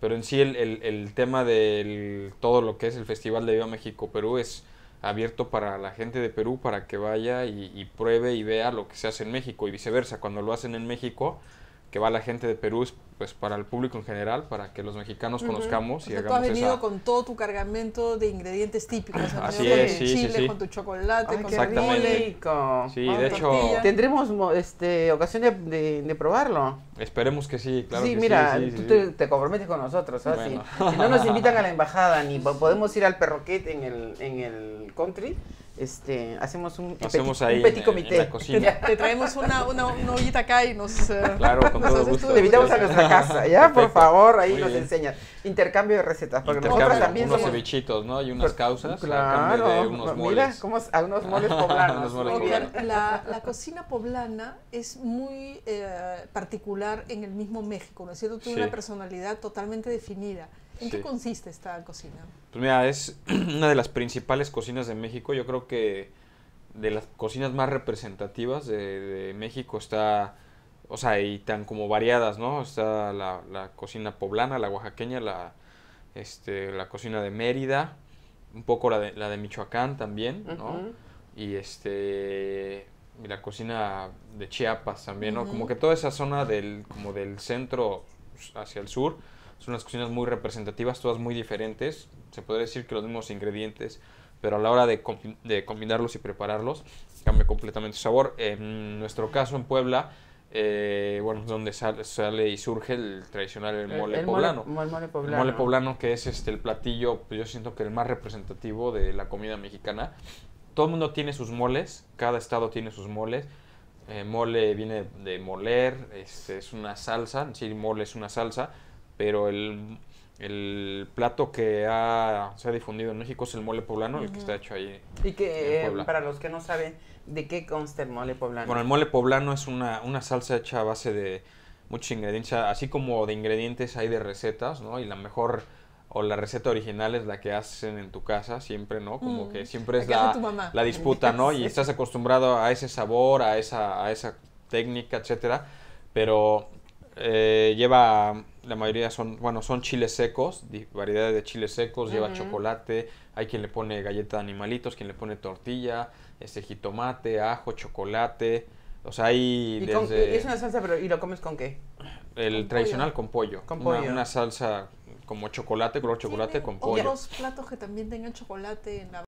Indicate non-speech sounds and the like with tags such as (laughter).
Pero en sí el, tema de todo lo que es el Festival de Viva México Perú es abierto para la gente de Perú para que vaya y, pruebe y vea lo que se hace en México y viceversa. Cuando lo hacen en México, que va la gente de Perú pues para el público en general, para que los mexicanos conozcamos. y hagamos tú has venido con todo tu cargamento de ingredientes típicos. (laughs) Así chile, con tu chocolate, con tu rico. Sí, de hecho... Tendremos este, ocasión de, probarlo. Esperemos que sí, claro Sí, mira, tú te, comprometes con nosotros, ¿sabes? Si, no nos (laughs) invitan a la embajada, ni podemos ir al perroquete en el, en el country este, hacemos un, hacemos petit, comité. cocina. (laughs) Te traemos una, una, ollita acá y nos... Eh, claro, invitamos a nuestra casa, ¿ya? Por favor, ahí nos enseñan. Intercambio de recetas, porque Intercambio, nosotros también cevichitos, ¿no? Y unas causas claro, a unos moles. Mira, (laughs) a unos moles poblanos. La, la, cocina poblana es muy eh, particular en el mismo México, ¿no es cierto? Tiene una personalidad totalmente definida. ¿En qué consiste esta cocina? Pues mira, es (clears throat) una de las principales cocinas de México. Yo creo que de las cocinas más representativas de, México está, o sea, y tan como variadas, ¿no? Está la, cocina poblana, la oaxaqueña, la, este, la cocina de Mérida, un poco la de, la de Michoacán también, ¿no? Y este la cocina de Chiapas también, ¿no? Como que toda esa zona del, como del centro pues, hacia el sur, son unas cocinas muy representativas, todas muy diferentes. Se podría decir que los mismos ingredientes, pero a la hora de, combinarlos y prepararlos, cambia completamente el sabor. En nuestro caso, en Puebla, eh, bueno, donde sale, y surge el tradicional mole, poblano. Mole, poblano. El mole poblano, que es este, el platillo, pues, yo siento que el más representativo de la comida mexicana. Todo el mundo tiene sus moles, cada estado tiene sus moles. Eh, mole viene de moler, este, es, una salsa, sí, mole es una salsa pero el, el plato que ha, se ha difundido en México es el mole poblano, el que está hecho ahí. Y que eh, para los que no saben, ¿de qué consta el mole poblano? Bueno, el mole poblano es una, una salsa hecha a base de muchos ingredientes, así como de ingredientes hay de recetas, ¿no? Y la mejor o la receta original es la que hacen en tu casa siempre, ¿no? Como que mm. siempre es la, la, disputa, ¿no? Y (laughs) estás acostumbrado a ese sabor, a esa, a esa técnica, etcétera. Pero eh, lleva la mayoría son, bueno, son chiles secos, variedades de chiles secos, lleva chocolate, hay quien le pone galleta de animalitos, quien le pone tortilla, este jitomate, ajo, chocolate. O sea, hay es una salsa, pero ¿y lo comes con qué? El tradicional con pollo. Con pollo. Una, salsa como chocolate, color chocolate con pollo. Otros platos que también tengan chocolate en la